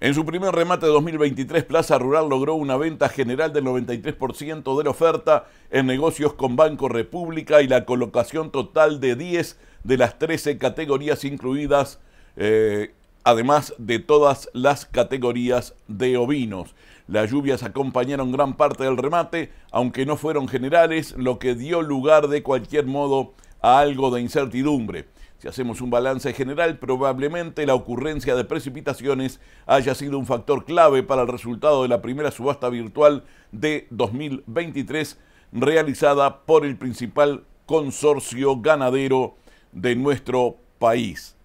En su primer remate de 2023, Plaza Rural logró una venta general del 93% de la oferta en negocios con Banco República y la colocación total de 10 de las 13 categorías incluidas, eh, además de todas las categorías de ovinos. Las lluvias acompañaron gran parte del remate, aunque no fueron generales, lo que dio lugar de cualquier modo a algo de incertidumbre. Si hacemos un balance general, probablemente la ocurrencia de precipitaciones haya sido un factor clave para el resultado de la primera subasta virtual de 2023 realizada por el principal consorcio ganadero de nuestro país.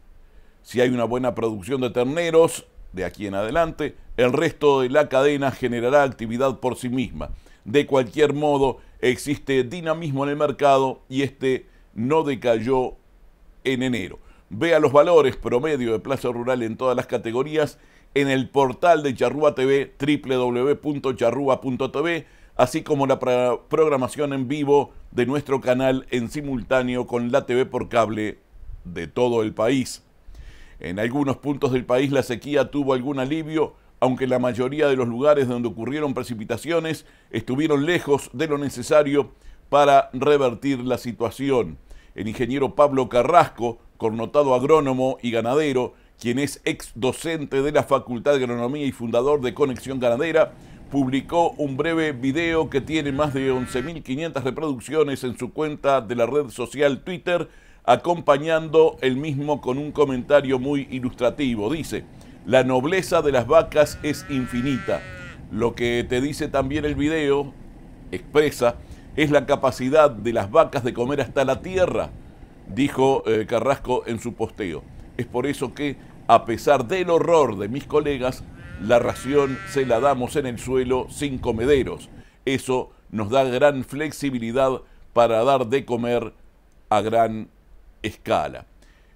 Si hay una buena producción de terneros, de aquí en adelante, el resto de la cadena generará actividad por sí misma. De cualquier modo, existe dinamismo en el mercado y este no decayó en enero. Vea los valores promedio de plaza rural en todas las categorías en el portal de Charrúa TV, www.charrúa.tv, así como la programación en vivo de nuestro canal en simultáneo con la TV por cable de todo el país. En algunos puntos del país la sequía tuvo algún alivio, aunque la mayoría de los lugares donde ocurrieron precipitaciones estuvieron lejos de lo necesario para revertir la situación. El ingeniero Pablo Carrasco, connotado agrónomo y ganadero, quien es ex docente de la Facultad de Agronomía y fundador de Conexión Ganadera, publicó un breve video que tiene más de 11.500 reproducciones en su cuenta de la red social Twitter acompañando el mismo con un comentario muy ilustrativo. Dice, la nobleza de las vacas es infinita. Lo que te dice también el video, expresa, es la capacidad de las vacas de comer hasta la tierra, dijo eh, Carrasco en su posteo. Es por eso que, a pesar del horror de mis colegas, la ración se la damos en el suelo sin comederos. Eso nos da gran flexibilidad para dar de comer a gran escala.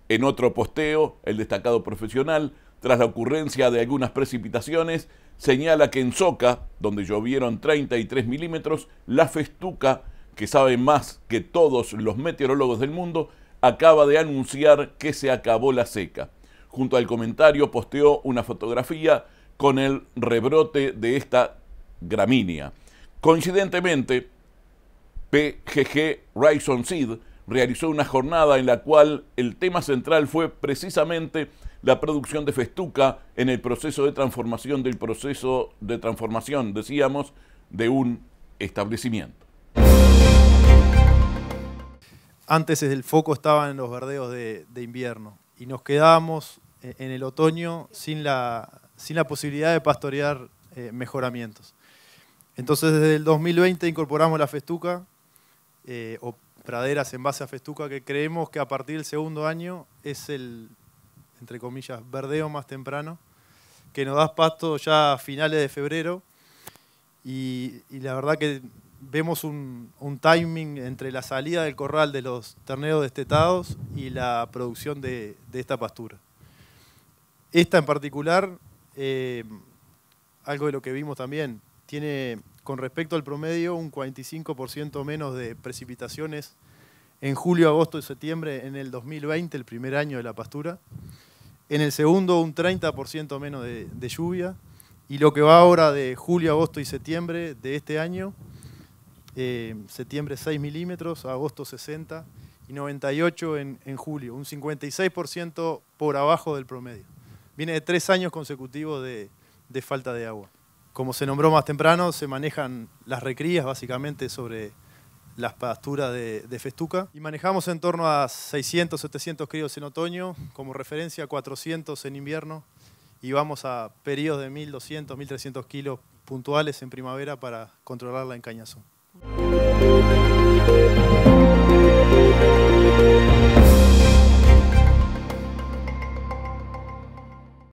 En otro posteo, el destacado profesional, tras la ocurrencia de algunas precipitaciones, señala que en Soca, donde llovieron 33 milímetros, la festuca, que sabe más que todos los meteorólogos del mundo, acaba de anunciar que se acabó la seca. Junto al comentario posteó una fotografía con el rebrote de esta gramínea. Coincidentemente, PGG Rison Seed realizó una jornada en la cual el tema central fue precisamente la producción de festuca en el proceso de transformación del proceso de transformación, decíamos, de un establecimiento. Antes el foco estaba en los verdeos de, invierno y nos quedábamos eh, en el otoño sin la, sin la posibilidad de pastorear eh, mejoramientos. Entonces desde el 2020 incorporamos la festuca, eh, praderas en base a festuca que creemos que a partir del segundo año es el, entre comillas, verdeo más temprano, que nos da pasto ya a finales de febrero y, la verdad que vemos un, timing entre la salida del corral de los terneros destetados y la producción de, esta pastura. Esta en particular, eh, algo de lo que vimos también, tiene con respecto al promedio, un 45% menos de precipitaciones en julio, agosto y septiembre en el 2020, el primer año de la pastura. En el segundo, un 30% menos de, lluvia. Y lo que va ahora de julio, agosto y septiembre de este año, eh, septiembre 6 milímetros, agosto 60 y 98 en, julio, un 56% por abajo del promedio. Viene de tres años consecutivos de falta de agua como se nombró más temprano, se manejan las recrías básicamente sobre las pasturas de, festuca y manejamos en torno a 600, 700 críos en otoño, como referencia 400 en invierno y vamos a periodos de 1200, 1300 kilos puntuales en primavera para controlar la encañazón.